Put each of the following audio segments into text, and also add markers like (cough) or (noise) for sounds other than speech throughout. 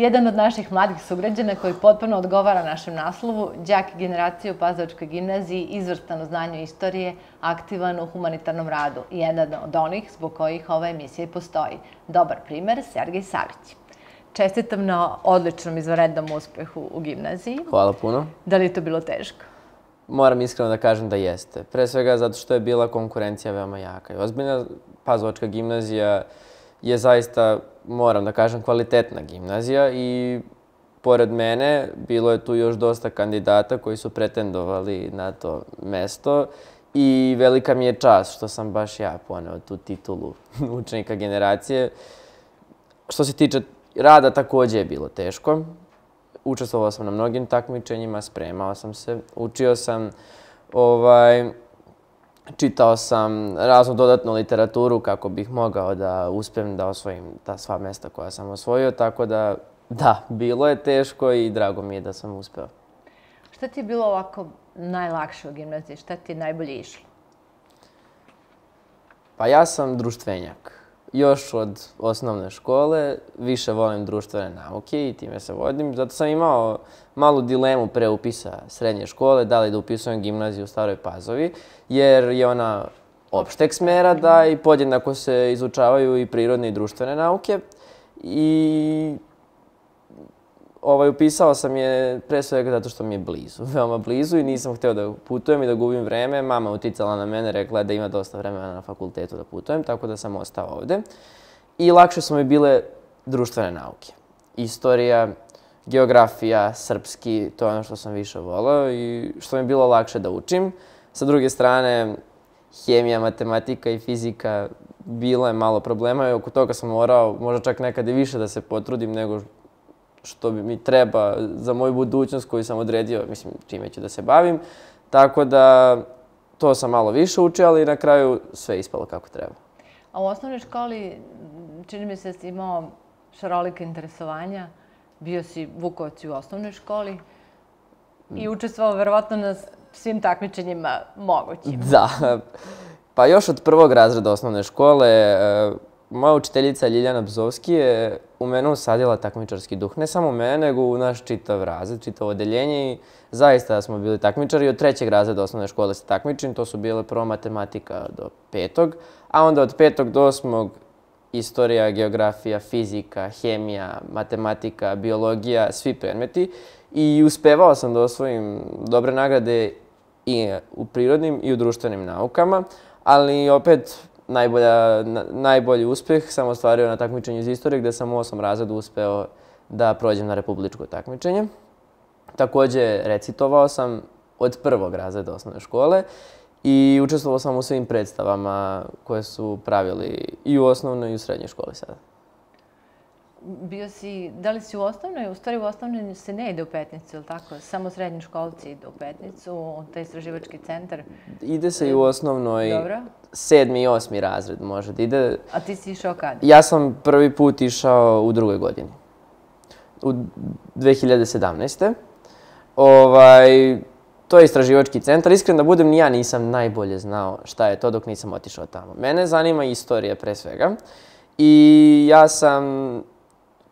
Jedan od naših mladih sugrađana koji potpuno odgovara našem naslovu, đak generacije u Pazovačkoj gimnaziji, izvrstan u znanju istorije, aktivan u humanitarnom radu i jedan od onih zbog kojih ova emisija i postoji. Dobar primer, Sergej Savić. Čestitam na odličnom izvorednom uspehu u gimnaziji. Hvala puno. Da li je to bilo teško? Moram iskreno da kažem da jeste. Pre svega zato što je bila konkurencija veoma jaka. I ozbiljna Pazovačka gimnazija je je zaista, moram da kažem, kvalitetna gimnazija i pored mene bilo je tu još dosta kandidata koji su pretendovali na to mesto i velika mi je čast što sam baš ja poneo tu titulu (laughs) učenika generacije. Što se tiče rada takođe je bilo teško. Učestvovao sam na mnogim takmičenjima, spremao sam se, učio sam. Ovaj, čitao sam raznu dodatnu literaturu kako bih mogao da uspem da osvojim ta sva mesta koja sam osvojio, tako da da, bilo je teško i drago mi je da sam uspeo. Šta ti je bilo ovako najlakše u gimnaziji? Šta ti je najbolje išlo? Pa ja sam društvenjak još od osnovne škole više volim društvene nauke i time se vodim. Zato sam imao malu dilemu pre upisa srednje škole, da li da upisujem gimnaziju u Staroj Pazovi, jer je ona opšteg smera da i podjednako se izučavaju i prirodne i društvene nauke. I ovaj, upisao sam je pre svega zato što mi je blizu, (laughs) veoma blizu i nisam hteo da putujem i da gubim vreme. Mama uticala na mene, rekla je da ima dosta vremena na fakultetu da putujem, tako da sam ostao ovde. I lakše su mi bile društvene nauke. Istorija, geografija, srpski, to je ono što sam više volao i što mi je bilo lakše da učim. Sa druge strane, hemija, matematika i fizika, bila je malo problema i oko toga sam morao možda čak nekad i više da se potrudim nego što bi mi treba za moju budućnost koju sam odredio, mislim, čime ću da se bavim. Tako da to sam malo više učio, ali na kraju sve ispalo kako treba. A u osnovnoj školi, čini mi se, da si imao šarolike interesovanja. Bio si Vukovac u osnovnoj školi i mm. učestvovao verovatno na svim takmičenjima mogućim. Da. Pa još od prvog razreda osnovne škole e, moja učiteljica Ljiljana Bzovski je u mene usadila takmičarski duh. Ne samo mene, nego u naš čitav razred, čitav odeljenje i zaista smo bili takmičari. Od trećeg razreda osnovne škole se takmičim, to su bile prvo matematika do petog, a onda od petog do osmog istorija, geografija, fizika, hemija, matematika, biologija, svi predmeti. I uspevao sam da osvojim dobre nagrade i u prirodnim i u društvenim naukama, ali opet najbolja, na, najbolji uspeh sam ostvario na takmičenju iz istorije gde sam u osam razredu uspeo da prođem na republičko takmičenje. Takođe recitovao sam od prvog razreda osnovne škole i učestvovao sam u svim predstavama koje su pravili i u osnovnoj i u srednjoj školi sada bio si, da li si u osnovnoj, u stvari u osnovnoj se ne ide u petnicu, ili tako? Samo srednji školci ide u petnicu, taj istraživački centar. Ide se i u osnovnoj, Dobro. sedmi i osmi razred može da ide. A ti si išao kada? Ja sam prvi put išao u drugoj godini. U 2017. Ovaj, to je istraživački centar. Iskren da budem, ni ja nisam najbolje znao šta je to dok nisam otišao tamo. Mene zanima istorija pre svega. I ja sam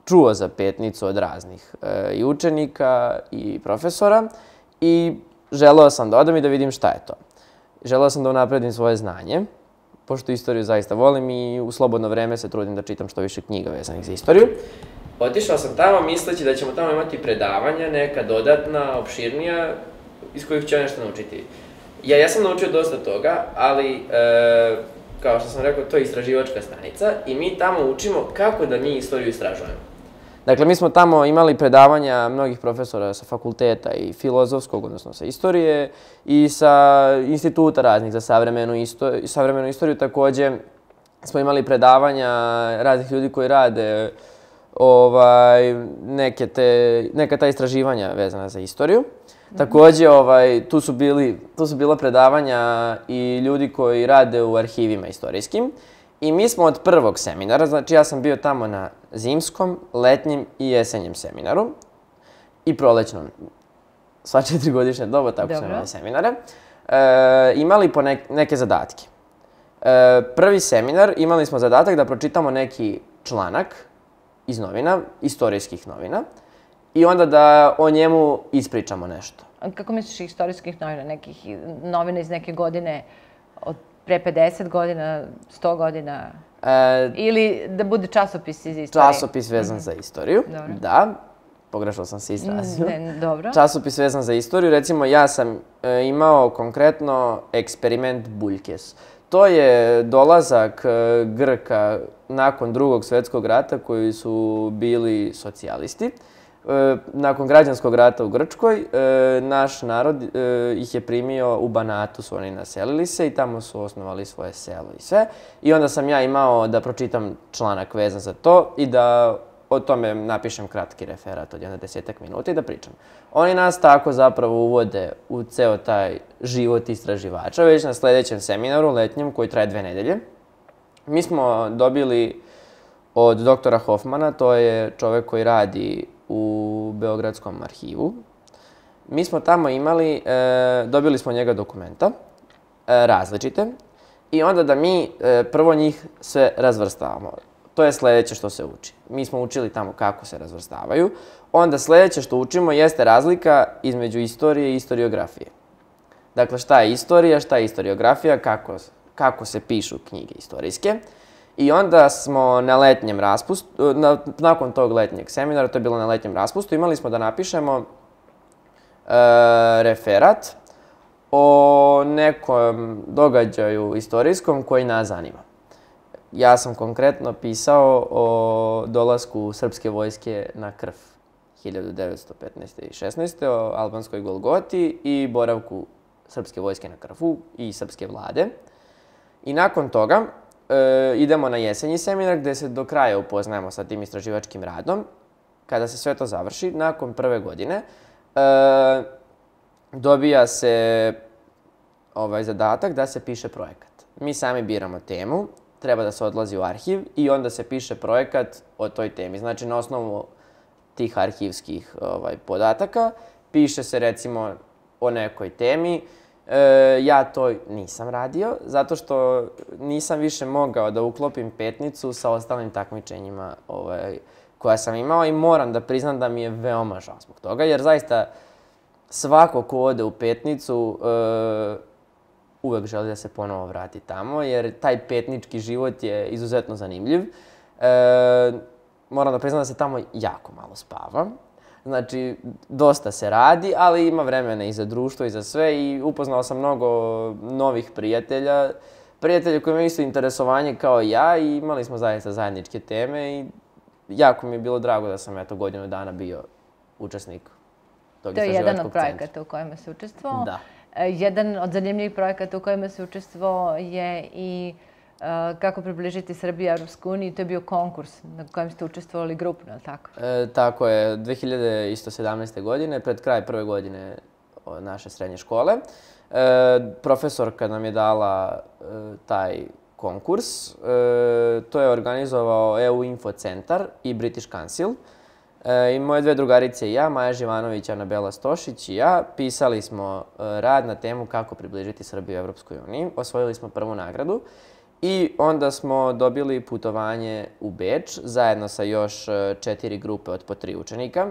čuo za petnicu od raznih e, i učenika i profesora i želeo sam da odam i da vidim šta je to. Želeo sam da unapredim svoje znanje, pošto istoriju zaista volim i u slobodno vreme se trudim da čitam što više knjiga vezanih za istoriju. Otišao sam tamo misleći da ćemo tamo imati predavanja, neka dodatna, opširnija, iz kojih ću nešto naučiti. Ja, ja sam naučio dosta toga, ali e, kao što sam rekao, to je istraživačka stanica i mi tamo učimo kako da mi istoriju istražujemo. Dakle, mi smo tamo imali predavanja mnogih profesora sa fakulteta i filozofskog, odnosno sa istorije, i sa instituta raznih za savremenu, istor savremenu istoriju. Takođe, smo imali predavanja raznih ljudi koji rade ovaj, neke te, neka ta istraživanja vezana za istoriju. Takođe, ovaj, tu, su bili, tu su bila predavanja i ljudi koji rade u arhivima istorijskim. I mi smo od prvog seminara, znači ja sam bio tamo na zimskom, letnjem i jesenjem seminaru i prolećnom. Sva četiri godišnja doba tako Dobro. sam imali seminare. E, imali po nek neke zadatke. E, prvi seminar imali smo zadatak da pročitamo neki članak iz novina, istorijskih novina, i onda da o njemu ispričamo nešto. Kako misliš istorijskih novina, nekih novina iz neke godine od pre 50 godina, 100 godina? E, Ili da bude časopis iz istorije? Časopis vezan mm -hmm. za istoriju, dobro. da. Pogrešao sam se izrazio. Ne, dobro. Časopis vezan za istoriju. Recimo, ja sam e, imao konkretno eksperiment Buljkes. To je dolazak e, Grka nakon drugog svetskog rata koji su bili socijalisti. Mm e, nakon građanskog rata u Grčkoj, e, naš narod e, ih je primio u Banatu, su oni naselili se i tamo su osnovali svoje selo i sve. I onda sam ja imao da pročitam članak vezan za to i da o tome napišem kratki referat od jedna desetak minuta i da pričam. Oni nas tako zapravo uvode u ceo taj život istraživača, već na sledećem seminaru, letnjem, koji traje dve nedelje. Mi smo dobili od doktora Hoffmana, to je čovek koji radi u Beogradskom arhivu. Mi smo tamo imali, e, dobili smo njega dokumenta, e, različite, i onda da mi e, prvo njih sve razvrstavamo. To je sledeće što se uči. Mi smo učili tamo kako se razvrstavaju. Onda sledeće što učimo jeste razlika između istorije i istoriografije. Dakle, šta je istorija, šta je istoriografija, kako, kako se pišu knjige istorijske. I onda smo na letnjem raspustu, eh, na, nakon tog letnjeg seminara, to je bilo na letnjem raspustu, imali smo da napišemo e, referat o nekom događaju istorijskom koji nas zanima. Ja sam konkretno pisao o dolasku srpske vojske na krv 1915. i 16. o albanskoj Golgoti i boravku srpske vojske na krvu i srpske vlade. I nakon toga, e, idemo na jesenji seminar gde se do kraja upoznajemo sa tim istraživačkim radom. Kada se sve to završi, nakon prve godine, e, dobija se ovaj zadatak da se piše projekat. Mi sami biramo temu, treba da se odlazi u arhiv i onda se piše projekat o toj temi. Znači, na osnovu tih arhivskih ovaj, podataka piše se recimo o nekoj temi, E, ja to nisam radio, zato što nisam više mogao da uklopim petnicu sa ostalim takmičenjima ovaj, koja sam imao i moram da priznam da mi je veoma žao zbog toga, jer zaista svako ko ode u petnicu e, uvek želi da se ponovo vrati tamo, jer taj petnički život je izuzetno zanimljiv. E, moram da priznam da se tamo jako malo spava. Znači, dosta se radi, ali ima vremena i za društvo i za sve i upoznao sam mnogo novih prijatelja, prijatelja koji imaju isto interesovanje kao ja i imali smo zaista zajedničke teme i jako mi je bilo drago da sam eto godinu dana bio učesnik tog To je jedan od projekata u kojima se učestvovao. Da. E, jedan od zanimljivih projekata u kojima se učestvovao je i Eh, kako približiti Srbiju i Evropsku uniju. To je bio konkurs na kojem ste učestvovali grupno, ali tako? E, tako je. 2017. godine, pred kraj prve godine naše srednje škole, e, profesorka nam je dala e, taj konkurs. E, to je organizovao EU Info Centar i British Council. E, I moje dve drugarice i ja, Maja Živanović, Anabela Stošić i ja, pisali smo e, rad na temu kako približiti Srbiju Evropskoj uniji. Osvojili smo prvu nagradu. I onda smo dobili putovanje u Beč zajedno sa još e, četiri grupe od po tri učenika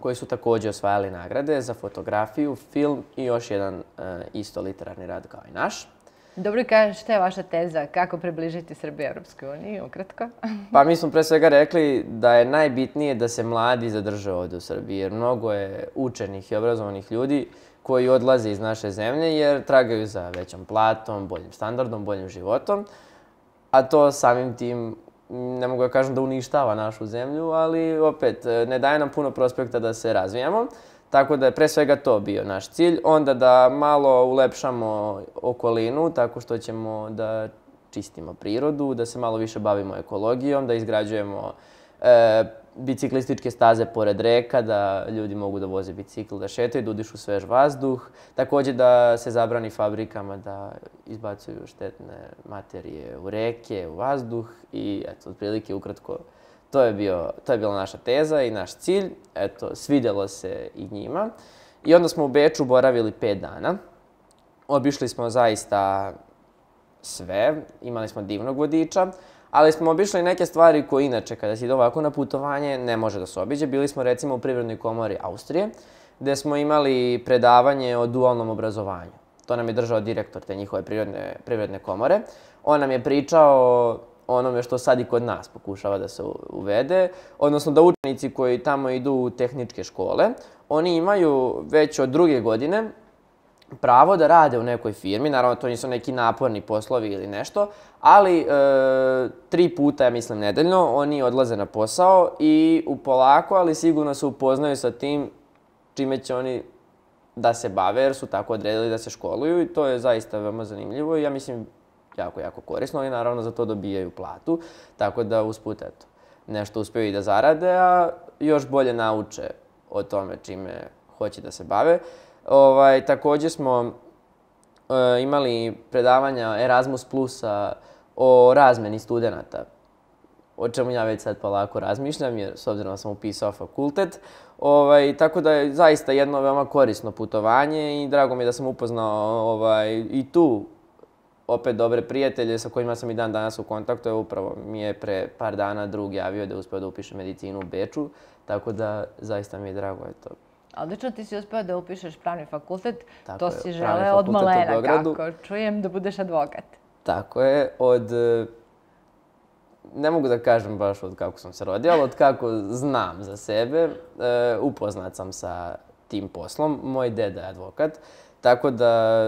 koji su takođe osvajali nagrade za fotografiju, film i još jedan uh, isto literarni rad kao i naš. Dobro, kažem, šta je vaša teza? Kako približiti Srbiju Evropskoj uniji, ukratko? pa mi smo pre svega rekli da je najbitnije da se mladi zadrže ovde u Srbiji, jer mnogo je učenih i obrazovanih ljudi koji odlaze iz naše zemlje jer tragaju za većom platom, boljim standardom, boljim životom, a to samim tim ne mogu da ja kažem da uništava našu zemlju, ali opet e, ne daje nam puno prospekta da se razvijamo. Tako da je pre svega to bio naš cilj. Onda da malo ulepšamo okolinu tako što ćemo da čistimo prirodu, da se malo više bavimo ekologijom, da izgrađujemo e, biciklističke staze pored reka, da ljudi mogu da voze bicikl, da šetaju, da udišu svež vazduh. Takođe da se zabrani fabrikama da izbacuju štetne materije u reke, u vazduh i eto, otprilike ukratko to je, bio, to je bila naša teza i naš cilj. Eto, svidelo se i njima. I onda smo u Beču boravili pet dana. Obišli smo zaista sve, imali smo divnog vodiča, ali smo obišli neke stvari koje inače kada se ide ovako na putovanje ne može da se obiđe. Bili smo recimo u Privrednoj komori Austrije, gde smo imali predavanje o dualnom obrazovanju. To nam je držao direktor te njihove prirodne, privredne komore. On nam je pričao o onome što sad i kod nas pokušava da se uvede, odnosno da učenici koji tamo idu u tehničke škole, oni imaju već od druge godine pravo da rade u nekoj firmi, naravno to nisu neki naporni poslovi ili nešto, ali e, tri puta, ja mislim, nedeljno oni odlaze na posao i u polako, ali sigurno se upoznaju sa tim čime će oni da se bave, jer su tako odredili da se školuju i to je zaista veoma zanimljivo i ja mislim jako, jako korisno. Oni naravno za to dobijaju platu, tako da usput eto, nešto uspeju i da zarade, a još bolje nauče o tome čime hoće da se bave. Ovaj, takođe smo e, imali predavanja Erasmus Plusa o razmeni studenta, o čemu ja već sad polako razmišljam, jer s obzirom da sam upisao fakultet. Ovaj, tako da je zaista jedno veoma korisno putovanje i drago mi je da sam upoznao ovaj, i tu opet dobre prijatelje sa kojima sam i dan danas u kontaktu. Evo upravo mi je pre par dana drug javio da je uspeo da upiše medicinu u Beču, tako da zaista mi je drago je to. Odlično, ti si uspeo da upišeš pravni fakultet, Tako to je, si želeo od malena, kako čujem, da budeš advokat. Tako je, od... Ne mogu da kažem baš od kako sam se rodio, ali od kako znam za sebe, eh, upoznat sam sa tim poslom. Moj deda je advokat, tako da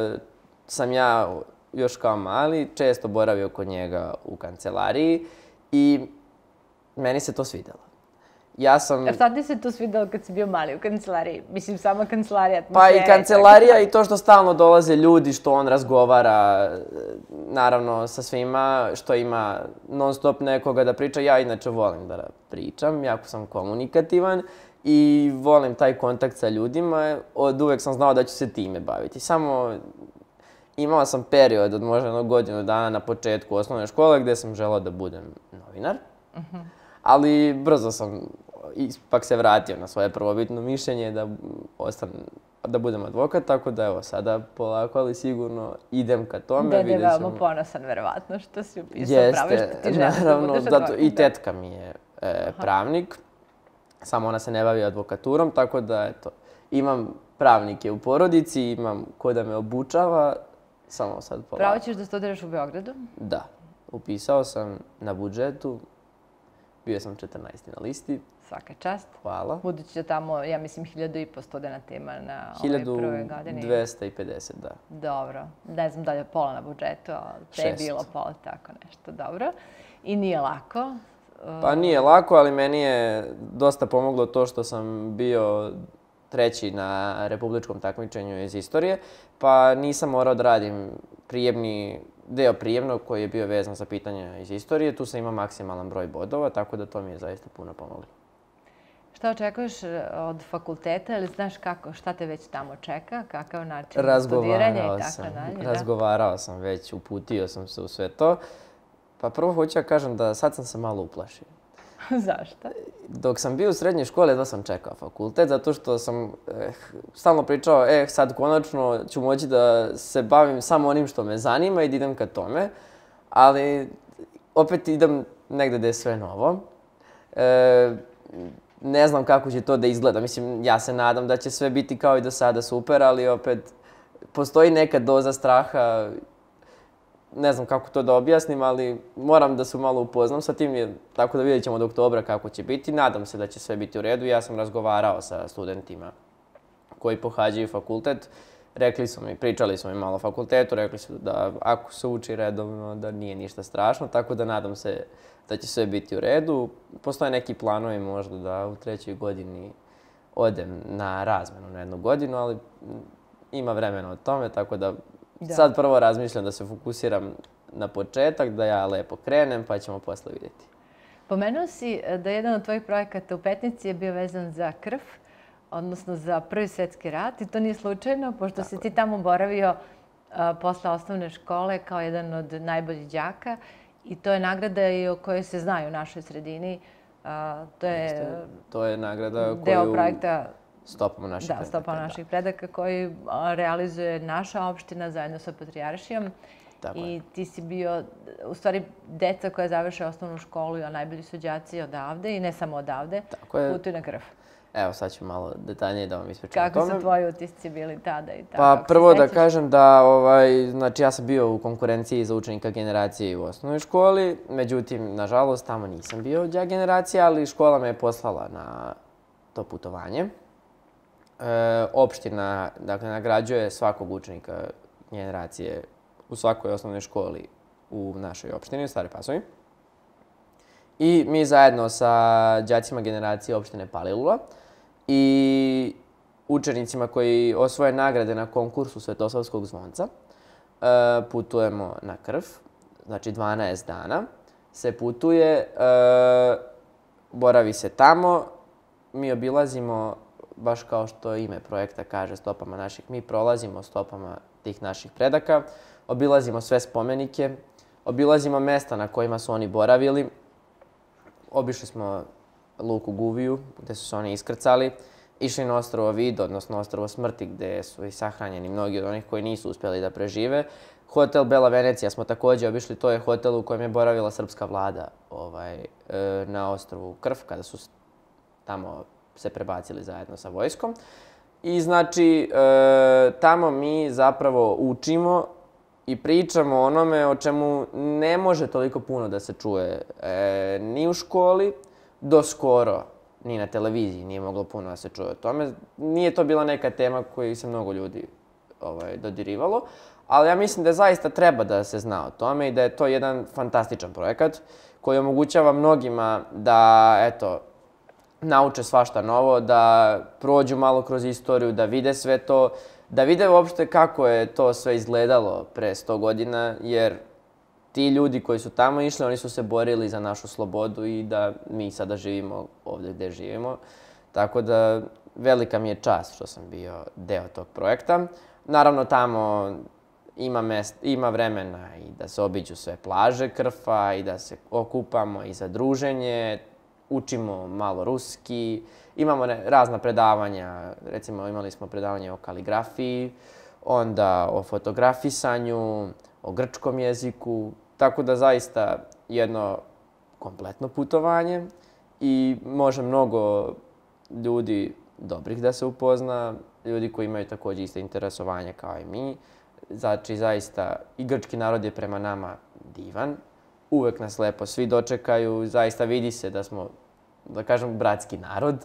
sam ja još kao mali često boravio kod njega u kancelariji i meni se to svidelo ja sam... A šta ti se tu svidelo kad si bio mali u kancelariji? Mislim, sama kancelarija, atmosfera... Pa i kancelarija i to što stalno dolaze ljudi, što on razgovara, naravno, sa svima, što ima non stop nekoga da priča. Ja inače volim da pričam, jako sam komunikativan i volim taj kontakt sa ljudima. Od uvek sam znao da ću se time baviti. Samo imala sam period od možda jednog godinu dana na početku osnovne škole gde sam želao da budem novinar. Mhm. Uh -huh ali brzo sam ipak se vratio na svoje prvobitno mišljenje da ostan, da budem advokat, tako da evo sada polako, ali sigurno idem ka tome. Dede da, da, je veoma ponosan, verovatno, što si upisao Jeste, pravo, što ti želiš da naravno, da budeš advokat. Zato, I tetka mi je e, pravnik, samo ona se ne bavi advokaturom, tako da eto, imam pravnike u porodici, imam ko da me obučava, samo sad polako. Pravo ćeš da studiraš u Beogradu? Da. Upisao sam na budžetu, Bio sam 14. na listi. Svaka čast. Hvala. Budući da tamo, ja mislim, 1000 i po studenta na ovoj prvoj godini. 1250, da. Dobro. Ne znam da li je pola na budžetu, ali te je bilo pola, tako nešto. Dobro. I nije lako. Pa nije lako, ali meni je dosta pomoglo to što sam bio treći na republičkom takmičenju iz istorije, pa nisam morao da radim prijemni deo prijemnog koji je bio vezan za pitanja iz istorije. Tu sam imao maksimalan broj bodova, tako da to mi je zaista puno pomoglo. Šta očekuješ e, od fakulteta ili znaš kako, šta te već tamo čeka, kakav način studiranja i tako dalje? Da? Razgovarao da? sam već, uputio sam se u sve to. Pa prvo hoću ja da kažem da sad sam se malo uplašio. (laughs) Zašto? Dok sam bio u srednjoj školi, da sam čekao fakultet, zato što sam eh, stalno pričao, eh, sad konačno ću moći da se bavim samo onim što me zanima i da idem ka tome, ali opet idem negde gde je sve novo. E, ne znam kako će to da izgleda. Mislim, ja se nadam da će sve biti kao i do sada super, ali opet postoji neka doza straha ne znam kako to da objasnim, ali moram da se malo upoznam sa tim, tako da vidjet ćemo do oktobra kako će biti. Nadam se da će sve biti u redu. Ja sam razgovarao sa studentima koji pohađaju fakultet. Rekli su mi, pričali su mi malo o fakultetu, rekli su da ako se uči redovno da nije ništa strašno, tako da nadam se da će sve biti u redu. Postoje neki planovi možda da u trećoj godini odem na razmenu na jednu godinu, ali ima vremena o tome, tako da Da. Sad prvo razmišljam da se fokusiram na početak, da ja lepo krenem, pa ćemo posle vidjeti. Pomenuo si eh, da jedan od tvojih projekata u Petnici je bio vezan za krv, odnosno za Prvi svetski rat i to nije slučajno, pošto Tako. si ti tamo boravio a, eh, posle osnovne škole kao jedan od najboljih đaka i to je nagrada i o kojoj se znaju u našoj sredini. A, eh, to je, to je nagrada koju... Deo projekta stopama naših da, predaka. da, stopama naših predaka koji realizuje naša opština zajedno sa Patrijaršijom. Tako I ti si bio, u stvari, deca koja završe osnovnu školu i najbolji su đaci odavde i ne samo odavde, Tako je. putuju na krv. Evo, sad ću malo detaljnije da vam ispričam Kako tome. su tvoji utisci bili tada i pa, tako? Pa prvo da kažem da, ovaj, znači ja sam bio u konkurenciji za učenika generacije u osnovnoj školi, međutim, nažalost, tamo nisam bio đak generacija, ali škola me je poslala na to putovanje e, opština dakle, nagrađuje svakog učenika generacije u svakoj osnovnoj školi u našoj opštini, u Stare Pasovi. I mi zajedno sa đacima generacije opštine Palilula i učenicima koji osvoje nagrade na konkursu Svetoslavskog zvonca e, putujemo na krv, znači 12 dana se putuje, e, boravi se tamo, mi obilazimo baš kao što ime projekta kaže stopama naših, mi prolazimo stopama tih naših predaka, obilazimo sve spomenike, obilazimo mesta na kojima su oni boravili, obišli smo Luku Guviju, gde su se oni iskrcali, išli na ostrovo Vido, odnosno ostrovo Smrti, gde su i sahranjeni mnogi od onih koji nisu uspjeli da prežive. Hotel Bela Venecija smo također obišli, to je hotel u kojem je boravila srpska vlada ovaj, e, na ostrovu Krf, kada su tamo se prebacili zajedno sa vojskom. I znači, e, tamo mi zapravo učimo i pričamo o onome o čemu ne može toliko puno da se čuje e, ni u školi, do skoro ni na televiziji nije moglo puno da se čuje o tome. Nije to bila neka tema koju se mnogo ljudi ovaj, dodirivalo, ali ja mislim da zaista treba da se zna o tome i da je to jedan fantastičan projekat koji omogućava mnogima da, eto, nauče svašta novo, da prođu malo kroz istoriju, da vide sve to, da vide uopšte kako je to sve izgledalo pre 100 godina, jer ti ljudi koji su tamo išli, oni su se borili za našu slobodu i da mi sada živimo ovde gde živimo. Tako da velika mi je čast što sam bio deo tog projekta. Naravno tamo ima, mest, ima vremena i da se obiđu sve plaže Krfa i da se okupamo i za druženje učimo malo ruski, imamo ne, razna predavanja, recimo imali smo predavanje o kaligrafiji, onda o fotografisanju, o grčkom jeziku, tako da zaista jedno kompletno putovanje i može mnogo ljudi dobrih da se upozna, ljudi koji imaju takođe iste interesovanje kao i mi. Znači, zaista, i grčki narod je prema nama divan. Uvek nas lepo svi dočekaju, zaista vidi se da smo da kažem, bratski narod.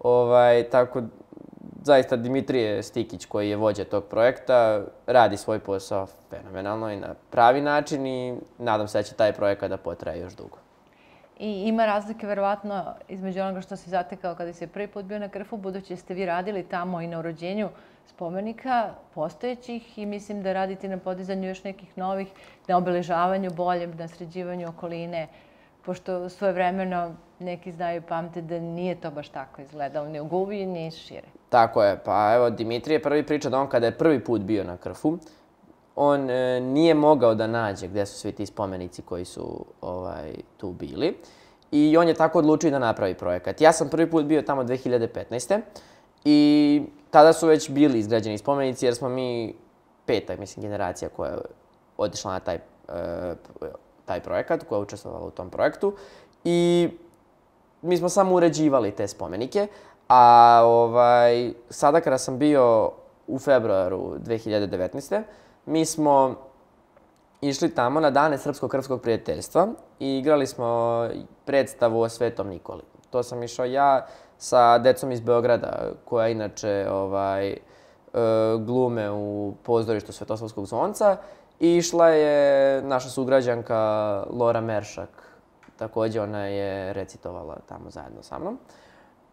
Ovaj, tako, zaista Dimitrije Stikić koji je vođa tog projekta radi svoj posao fenomenalno i na pravi način i nadam se da će taj projekat da potraje još dugo. I ima razlike verovatno između onoga što si zatekao kada si prvi put bio na Krfu, budući da ste vi radili tamo i na urođenju spomenika postojećih i mislim da radite na podizanju još nekih novih, na obeležavanju boljem, na sređivanju okoline, pošto svoje vremeno neki znaju pamte da nije to baš tako izgledalo, ni u Guvi, ni šire. Tako je, pa evo Dimitrije prvi priča da on kada je prvi put bio na Krfu, on e, nije mogao da nađe gde su svi ti spomenici koji su ovaj, tu bili. I on je tako odlučio da napravi projekat. Ja sam prvi put bio tamo 2015. I tada su već bili izgrađeni spomenici jer smo mi peta, mislim, generacija koja je otišla na taj e, taj projekat, koja je učestvovala u tom projektu i mi smo samo uređivali te spomenike, a ovaj, sada kada sam bio u februaru 2019. mi smo išli tamo na dane Srpsko-Krvskog prijateljstva i igrali smo predstavu o Svetom Nikoli. To sam išao ja sa decom iz Beograda, koja inače ovaj, e, glume u pozorištu Svetoslavskog zvonca I išla je naša sugrađanka Lora Meršak. Takođe ona je recitovala tamo zajedno sa mnom.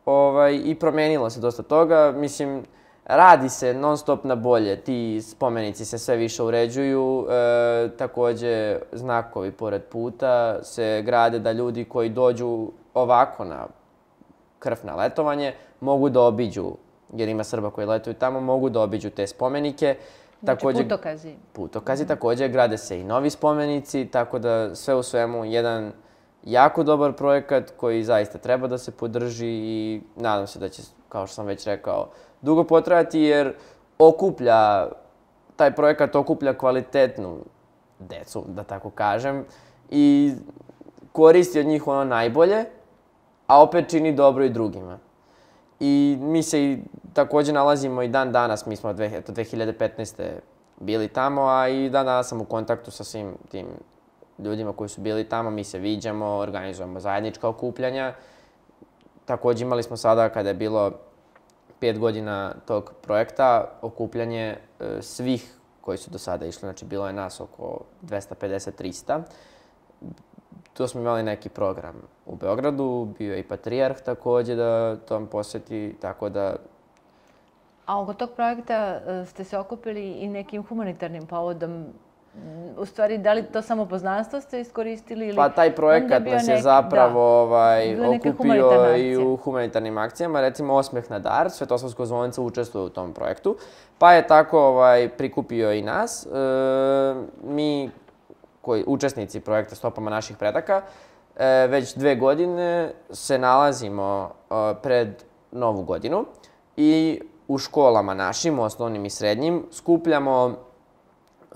Ovaj, I promenilo se dosta toga. Mislim, radi se non stop na bolje. Ti spomenici se sve više uređuju. E, takođe, znakovi pored puta se grade da ljudi koji dođu ovako na krv na letovanje mogu da obiđu, jer ima Srba koji letuju tamo, mogu da obiđu te spomenike. Znači, takođe, putokazi. Putokazi, mm. takođe grade se i novi spomenici, tako da sve u svemu jedan jako dobar projekat koji zaista treba da se podrži i nadam se da će, kao što sam već rekao, dugo potrajati jer okuplja, taj projekat okuplja kvalitetnu decu, da tako kažem, i koristi od njih ono najbolje, a opet čini dobro i drugima. I mi se i takođe nalazimo i dan danas, mi smo od 2015. bili tamo, a i dan danas sam u kontaktu sa svim tim ljudima koji su bili tamo, mi se viđamo, organizujemo zajednička okupljanja. Takođe imali smo sada, kada je bilo pet godina tog projekta, okupljanje e, svih koji su do sada išli, znači bilo je nas oko 250-300 tu smo imali neki program u Beogradu, bio je i Patrijarh takođe da tom poseti, tako da... A oko tog projekta e, ste se okupili i nekim humanitarnim povodom. U stvari, da li to samo poznanstvo ste iskoristili ili... Pa taj projekat nas je zapravo da. ovaj, okupio i u humanitarnim akcijama. Recimo, Osmeh na dar, Svetoslavsko zvonica učestvuje u tom projektu. Pa je tako ovaj, prikupio i nas. E, mi koji učesnici projekta Stopama naših predaka, e, već dve godine se nalazimo e, pred novu godinu i u školama našim, osnovnim i srednjim, skupljamo e,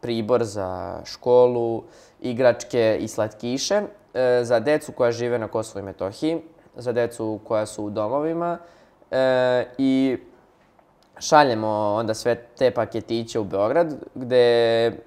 pribor za školu, igračke i slatkiše e, za decu koja žive na Kosovo i Metohiji, za decu koja su u domovima e, i šaljemo onda sve te paketiće u Beograd, gde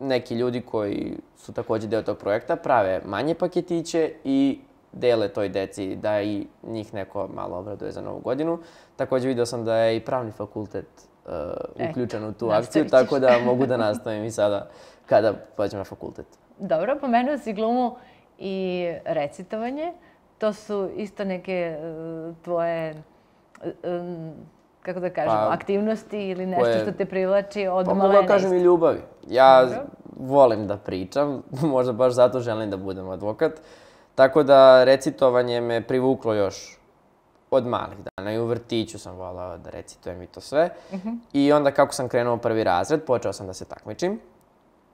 neki ljudi koji su takođe deo tog projekta prave manje paketiće i dele toj deci da i njih neko malo obraduje za novu godinu. Takođe video sam da je i pravni fakultet uh, e, uključen u tu akciju, tako da (laughs) mogu da nastavim i sada kada pođem na fakultet. Dobro, pomenuo si glumu i recitovanje. To su isto neke uh, tvoje uh, um, kako da kažem, pa, aktivnosti ili nešto koje, što te privlači od pa, malenosti? Pa mogu da kažem i ljubavi. Ja Dobro. volim da pričam, (laughs) možda baš zato želim da budem advokat. Tako da recitovanje me privuklo još od malih dana i u vrtiću sam volao da recitujem i to sve. Uh mhm. -huh. I onda kako sam krenuo prvi razred, počeo sam da se takmičim.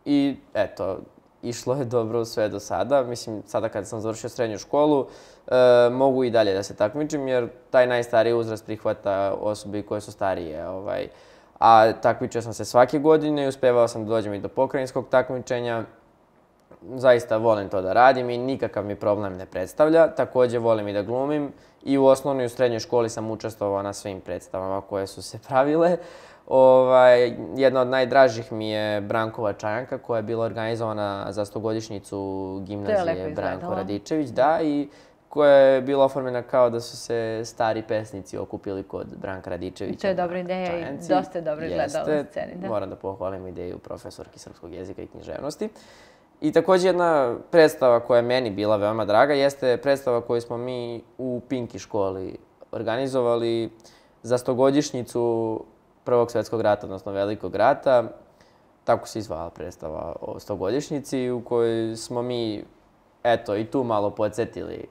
I eto, išlo je dobro sve do sada. Mislim, sada kada sam završio srednju školu, e, mogu i dalje da se takmičim, jer taj najstariji uzrast prihvata osobe koje su starije. Ovaj. A takmičio sam se svake godine i uspevao sam da dođem i do pokrajinskog takmičenja. Zaista volim to da radim i nikakav mi problem ne predstavlja. Takođe volim i da glumim i u osnovnoj i u srednjoj školi sam učestvovao na svim predstavama koje su se pravile. Ovaj, jedna od najdražih mi je Brankova čajanka koja je bila organizovana za stogodišnjicu gimnazije Branko Radičević. Da, i koja je bila oformljena kao da su se stari pesnici okupili kod Branka Radičevića. To je dobra ideja i dosta dobro izgleda u sceni. Da. Moram da pohvalim ideju profesorki srpskog jezika i književnosti. I takođe jedna predstava koja je meni bila veoma draga jeste predstava koju smo mi u Pinki školi organizovali za stogodišnjicu Prvog svetskog rata, odnosno Velikog rata. Tako se izvala predstava o stogodišnjici u kojoj smo mi, eto, i tu malo podsjetili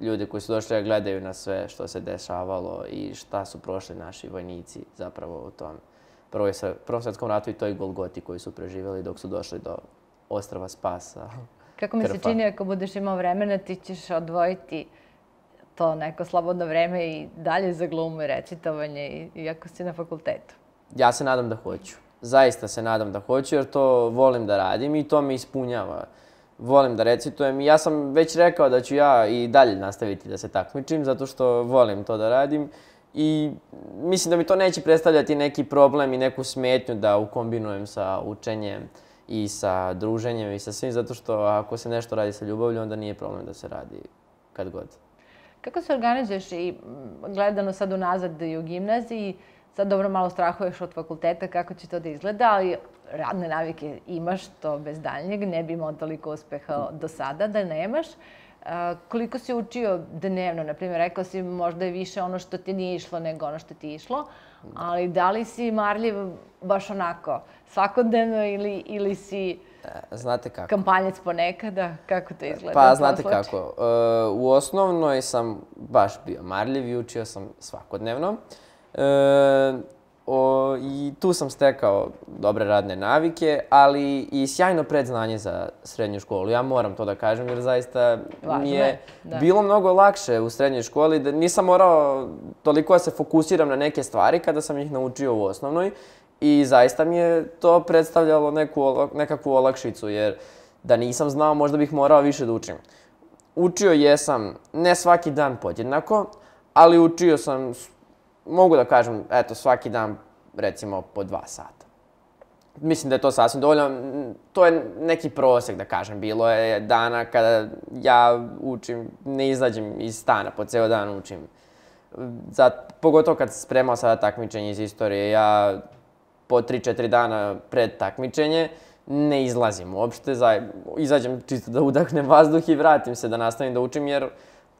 ljude koji su došli da gledaju na sve što se dešavalo i šta su prošli naši vojnici zapravo u tom prvoj, prvom svetskom ratu i toj Golgoti koji su preživjeli dok su došli do ostrava Spasa. Kako mi se čini, ako budeš imao vremena, ti ćeš odvojiti to neko slobodno vreme i dalje za glumu i recitovanje, iako si na fakultetu? Ja se nadam da hoću. Zaista se nadam da hoću, jer to volim da radim i to me ispunjava. Uh, volim da recitujem i ja sam već rekao da ću ja i dalje nastaviti da se takmičim zato što volim to da radim i mislim da mi to neće predstavljati neki problem i neku smetnju da ukombinujem sa učenjem i sa druženjem i sa svim zato što ako se nešto radi sa ljubavlju onda nije problem da se radi kad god. Kako se organizuješ i gledano sad unazad i u gimnaziji, Sad dobro malo strahuješ od fakulteta kako će to da izgleda, ali radne navike imaš, to bez daljnjeg, ne bi imao toliko uspeha do sada da nemaš. A, koliko si učio dnevno, na primjer, rekao si možda je više ono što ti nije išlo nego ono što ti je išlo, ali da li si marljiv baš onako svakodnevno ili, ili si e, znate kako. Kampanjec ponekada, kako to pa, izgleda? Pa, znate slučaju? kako. E, u osnovnoj sam baš bio marljiv i učio sam svakodnevno. E, o, I tu sam stekao dobre radne navike, ali i sjajno predznanje za srednju školu. Ja moram to da kažem jer zaista Važno mi je da. bilo mnogo lakše u srednjoj školi. Da nisam morao toliko da se fokusiram na neke stvari kada sam ih naučio u osnovnoj i zaista mi je to predstavljalo neku, nekakvu olakšicu jer da nisam znao možda bih morao više da učim. Učio jesam ne svaki dan podjednako, ali učio sam mogu da kažem, eto, svaki dan, recimo, po dva sata. Mislim da je to sasvim dovoljno. To je neki prosek, da kažem. Bilo je dana kada ja učim, ne izađem iz stana, po ceo dan učim. Za, pogotovo kad se spremao sada takmičenje iz istorije, ja po 3-4 dana pred takmičenje ne izlazim uopšte, za, izađem čisto da udahnem vazduh i vratim se da nastavim da učim, jer uh,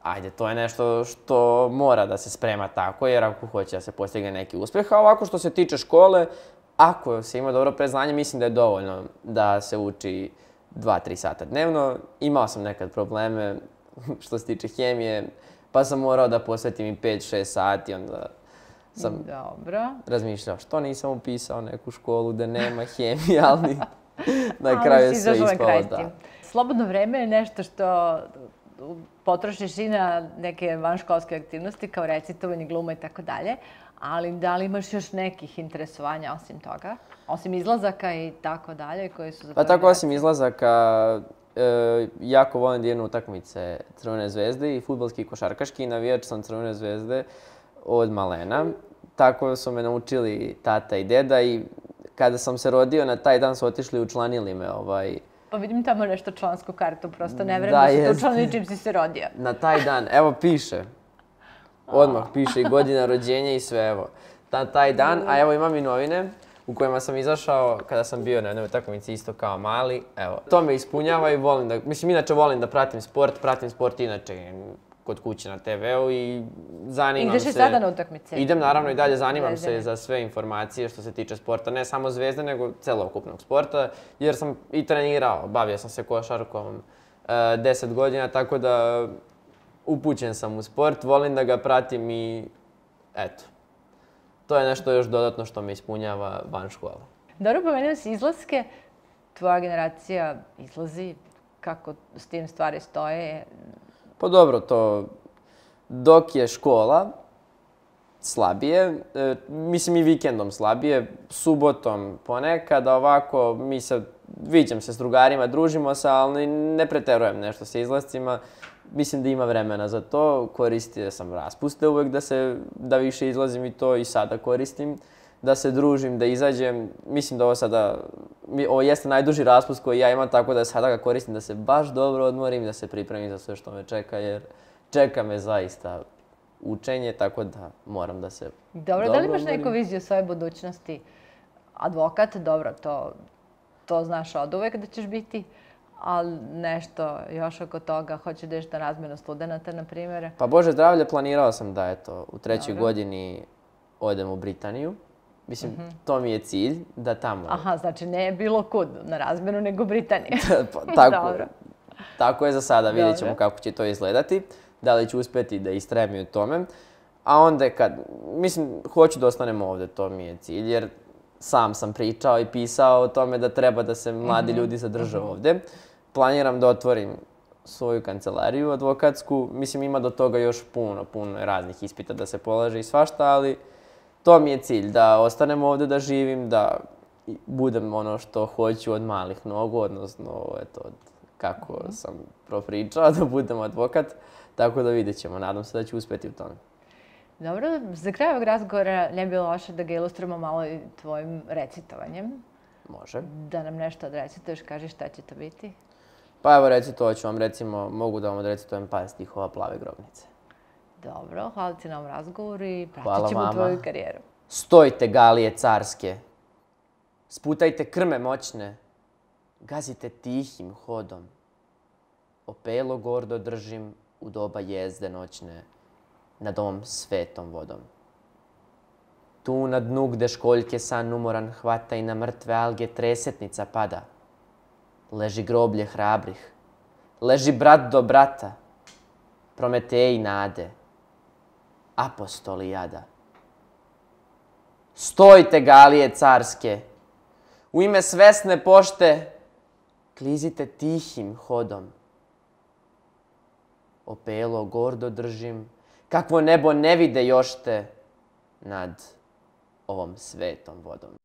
ajde, to je nešto što mora da se sprema tako, jer ako hoće da se postigne neki uspeh, a ovako što se tiče škole, ako se ima dobro preznanje, mislim da je dovoljno da se uči 2-3 sata dnevno. Imao sam nekad probleme (laughs) što se tiče hemije, pa sam morao da posvetim i 5-6 sati, onda sam Dobro. razmišljao što nisam upisao neku školu da nema (laughs) hemije, ali na (laughs) kraju je sve ispalo. Da. Slobodno vreme je nešto što potrošiš i na neke vanškolske aktivnosti kao recitovanje, gluma i tako dalje, ali da li imaš još nekih interesovanja osim toga? Osim izlazaka i tako dalje koji su... Pa tako osim izlazaka, e, jako volim da idem utakmice Crvene zvezde i futbalski i košarkaški. Navijač sam Crvene zvezde od malena. Tako su me naučili tata i deda i kada sam se rodio na taj dan su otišli i učlanili me ovaj, Pa vidim tamo nešto člansku kartu, prosto ne vrem da, da si tu član čim si se rodio. Na taj dan, evo piše. Odmah piše i godina rođenja i sve, evo. Na taj dan, a evo imam i novine u kojima sam izašao kada sam bio na jednoj takmici isto kao mali. Evo, to me ispunjava i volim da, mislim inače volim da pratim sport, pratim sport inače kod kuće na TV-u i zanimam se... Ideš i sada na utakmice? Idem naravno i dalje, zanimam se za sve informacije što se tiče sporta, ne samo zvezde, nego celokupnog sporta, jer sam i trenirao, bavio sam se košarkom e, deset 10 godina, tako da upućen sam u sport, volim da ga pratim i eto. To je nešto još dodatno što me ispunjava van škola. Dobro, pomenuo si izlaske. Tvoja generacija izlazi, kako s tim stvari stoje, Pa dobro, to dok je škola, slabije, e, mislim i vikendom slabije, subotom ponekad, ovako mi se, vidim se s drugarima, družimo se, ali ne preterujem nešto sa izlazcima. Mislim da ima vremena za to, koristio sam raspuste uvek da, se, da više izlazim i to i sada koristim da se družim, da izađem. Mislim da ovo sada, ovo jeste najduži raspust koji ja imam, tako da sada ga koristim da se baš dobro odmorim i da se pripremim za sve što me čeka, jer čeka me zaista učenje, tako da moram da se Dobro, dobro da li imaš neku viziju svoje budućnosti? Advokat, dobro, to, to znaš od uvek da ćeš biti, ali nešto još oko toga, hoćeš da ješ na razmenu studenta, na primjer? Pa Bože zdravlje, planirao sam da, eto, u trećoj godini odem u Britaniju. Mislim, mm -hmm. to mi je cilj, da tamo... Aha, znači ne je bilo kod na razmenu, nego Britanija. (laughs) pa, tako, Dobro. tako je za sada, vidjet ćemo kako će to izgledati, da li ću uspeti da istrajem u tome. A onda kad, mislim, hoću da ostanem ovde, to mi je cilj, jer sam sam pričao i pisao o tome da treba da se mladi mm -hmm. ljudi zadrže mm -hmm. ovde. Planiram da otvorim svoju kancelariju advokatsku. Mislim, ima do toga još puno, puno raznih ispita da se polaže i svašta, ali to mi je cilj, da ostanem ovde, da živim, da budem ono što hoću od malih nogu, odnosno, eto, od kako mm -hmm. sam propričala, (laughs) da budem advokat. Tako da vidjet ćemo, nadam se da ću uspeti u tome. Dobro, za kraj ovog razgovora ne bi loše da ga ilustrujemo malo i tvojim recitovanjem. Može. Da nam nešto odrecituješ, kažeš šta će to biti? Pa evo recitovat ću vam, recimo, mogu da vam odrecitujem par stihova Plave grobnice. Dobro, hvala ti na ovom razgovoru i pratit ćemo tvoju karijeru. Stojte galije carske, sputajte krme moćne, gazite tihim hodom. Opelo gordo držim u doba jezde noćne, nad ovom svetom vodom. Tu na dnu gde školjke san umoran hvata i na mrtve alge tresetnica pada. Leži groblje hrabrih, leži brat do brata, Prometej nade, apostolijada. Stojte, galije carske, u ime svesne pošte, klizite tihim hodom. Opelo gordo držim, kakvo nebo ne vide jošte nad ovom svetom vodom.